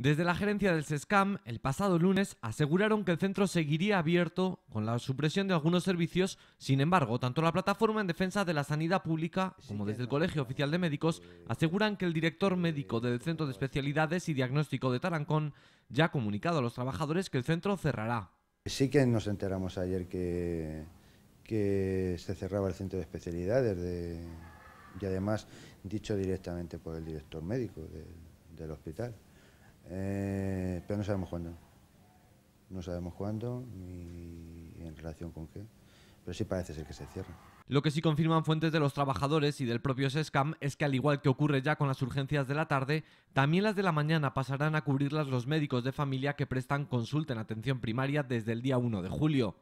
Desde la gerencia del SESCAM, el pasado lunes aseguraron que el centro seguiría abierto con la supresión de algunos servicios. Sin embargo, tanto la plataforma en defensa de la sanidad pública como desde el Colegio Oficial de Médicos aseguran que el director médico del Centro de Especialidades y Diagnóstico de Tarancón ya ha comunicado a los trabajadores que el centro cerrará. Sí que nos enteramos ayer que, se cerraba el centro de especialidades y además dicho directamente por el director médico del hospital. Eh, pero no sabemos cuándo. No sabemos cuándo ni en relación con qué. Pero sí parece ser que se cierra. Lo que sí confirman fuentes de los trabajadores y del propio SESCAM es que al igual que ocurre ya con las urgencias de la tarde, también las de la mañana pasarán a cubrirlas los médicos de familia que prestan consulta en atención primaria desde el día 1 de julio.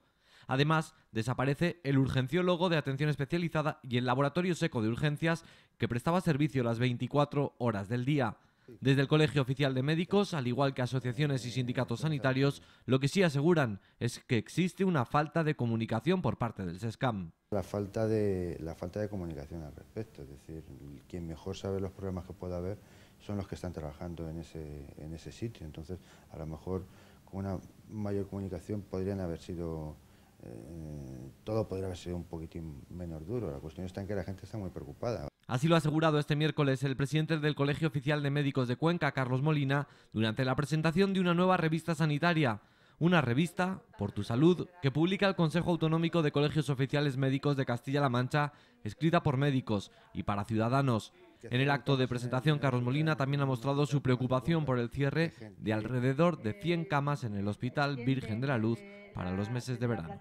Además, desaparece el urgenciólogo de atención especializada y el laboratorio seco de urgencias que prestaba servicio las 24 horas del día. Desde el Colegio Oficial de Médicos, al igual que asociaciones y sindicatos sanitarios, lo que sí aseguran es que existe una falta de comunicación por parte del SESCAM. La falta de, la falta de comunicación al respecto, es decir, quien mejor sabe los problemas que pueda haber son los que están trabajando en ese, en ese sitio. Entonces, a lo mejor con una mayor comunicación podrían haber sido... Eh, todo podría haber sido un poquitín menos duro. La cuestión está en que la gente está muy preocupada. Así lo ha asegurado este miércoles el presidente del Colegio Oficial de Médicos de Cuenca, Carlos Molina, durante la presentación de una nueva revista sanitaria. Una revista, Por tu Salud, que publica el Consejo Autonómico de Colegios Oficiales Médicos de Castilla-La Mancha, escrita por médicos y para ciudadanos. En el acto de presentación, eh, Carlos Molina también ha mostrado su preocupación por el cierre de alrededor de 100 camas en el Hospital Virgen de la Luz para los meses de verano.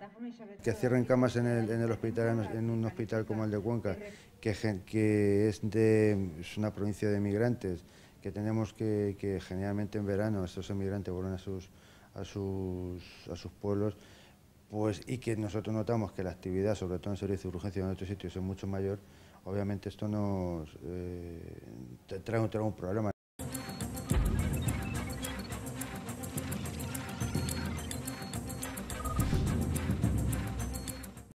Que cierren camas en el, en un hospital como el de Cuenca, que, es, de, una provincia de migrantes, que tenemos que, generalmente en verano esos emigrantes vuelven a sus, a sus, a sus pueblos pues, y que nosotros notamos que la actividad, sobre todo en servicio de urgencia en otros sitios, es mucho mayor, obviamente esto nos eh, trae un problema.